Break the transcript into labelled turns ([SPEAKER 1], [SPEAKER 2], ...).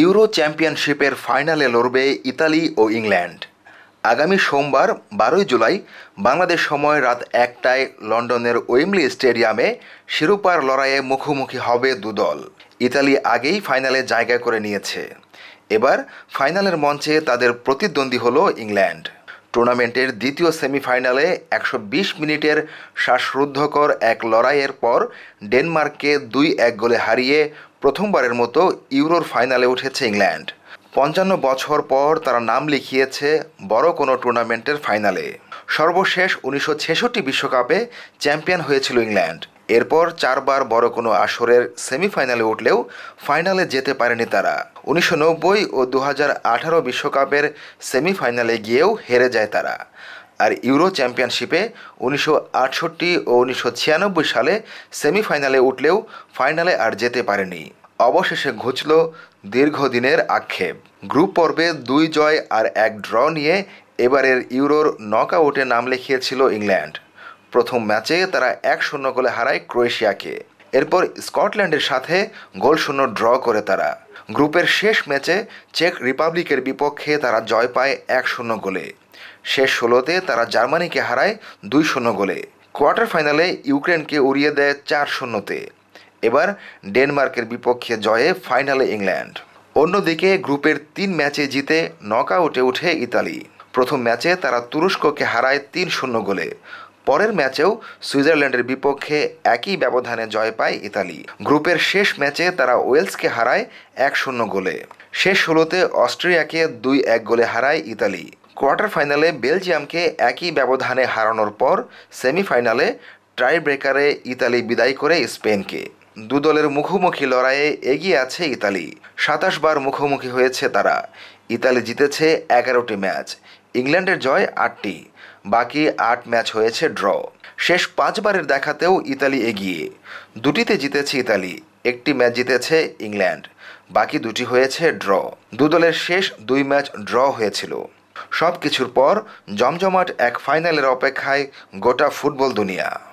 [SPEAKER 1] euro চ্যাম্পিয়নশিপের ফাইনালে লড়বে ইতালি ও ইংল্যান্ড আগামী সোমবার বারোই জুলাই বাংলাদেশ সময় রাত একটায় লন্ডনের ওয়েমলি স্টেডিয়ামে শিরোপার লড়াইয়ে মুখোমুখি হবে দুদল ইতালি আগেই ফাইনালে জায়গা করে নিয়েছে এবার ফাইনালের মঞ্চে তাদের প্রতিদ্বন্দ্বী হল ইংল্যান্ড টুর্নামেন্টের দ্বিতীয় সেমিফাইনালে একশো মিনিটের শ্বাসরুদ্ধকর এক লড়াইয়ের পর ডেনমার্ককে দুই এক গোলে হারিয়ে প্রথমবারের মতো ইউরোর ফাইনালে উঠেছে ইংল্যান্ড পঞ্চান্ন বছর পর তারা নাম লিখিয়েছে বড় কোনো টুর্নামেন্টের ফাইনালে সর্বশেষ উনিশশো বিশ্বকাপে চ্যাম্পিয়ন হয়েছিল ইংল্যান্ড এরপর চারবার বড় কোনো আসরের সেমিফাইনালে উঠলেও ফাইনালে যেতে পারেনি তারা উনিশশো ও দু হাজার বিশ্বকাপের সেমিফাইনালে গিয়েও হেরে যায় তারা আর ইউরো চ্যাম্পিয়নশিপে উনিশশো ও উনিশশো সালে সেমিফাইনালে উঠলেও ফাইনালে আর যেতে পারেনি অবশেষে ঘুচল দীর্ঘদিনের আক্ষেপ গ্রুপ পর্বে দুই জয় আর এক ড্র নিয়ে এবারের ইউরোর নক আউটে নাম লিখিয়েছিল ইংল্যান্ড প্রথম ম্যাচে তারা এক শূন্য গোলে হারায় ক্রোয়েশিয়াকে এরপর স্কটল্যান্ডের সাথে গোল শূন্য ড্র করে তারা গ্রুপের শেষ ম্যাচে চেক রিপাবলিকের বিপক্ষে তারা জয় পায় এক শূন্য গোলে শেষ ষোলোতে তারা জার্মানিকে হারায় দুই শূন্য গোলে কোয়ার্টার ফাইনালে ইউক্রেনকে উড়িয়ে দেয় চার শূন্যতে এবার ডেনমার্কের বিপক্ষে জয়ে ফাইনালে ইংল্যান্ড অন্যদিকে গ্রুপের তিন ম্যাচে জিতে নক আউটে উঠে ইতালি প্রথম ম্যাচে তারা তুরস্ককে হারায় তিন শূন্য গোলে পরের ম্যাচেও সুইজারল্যান্ডের বিপক্ষে একই ব্যবধানে জয় পায় ইতালি গ্রুপের শেষ ম্যাচে তারা ওয়েলসকে হারায় এক শূন্য গোলে শেষ ষোলোতে অস্ট্রিয়াকে দুই এক গোলে হারায় ইতালি কোয়ার্টার ফাইনালে বেলজিয়ামকে একই ব্যবধানে হারানোর পর সেমিফাইনালে টাই ব্রেকারে ইতালি বিদায় করে স্পেনকে দু দলের মুখোমুখি লড়াইয়ে এগিয়ে আছে ইতালি সাতাশ বার মুখোমুখি হয়েছে তারা ইতালি জিতেছে এগারোটি ম্যাচ ইংল্যান্ডের জয় আটটি বাকি আট ম্যাচ হয়েছে ড্র শেষ পাঁচবারের দেখাতেও ইতালি এগিয়ে দুটিতে জিতেছে ইতালি একটি ম্যাচ জিতেছে ইংল্যান্ড বাকি দুটি হয়েছে ড্র দু দলের শেষ দুই ম্যাচ ড্র হয়েছিল সব কিছুর পর জমজমাট এক ফাইনালের অপেক্ষায় গোটা ফুটবল দুনিয়া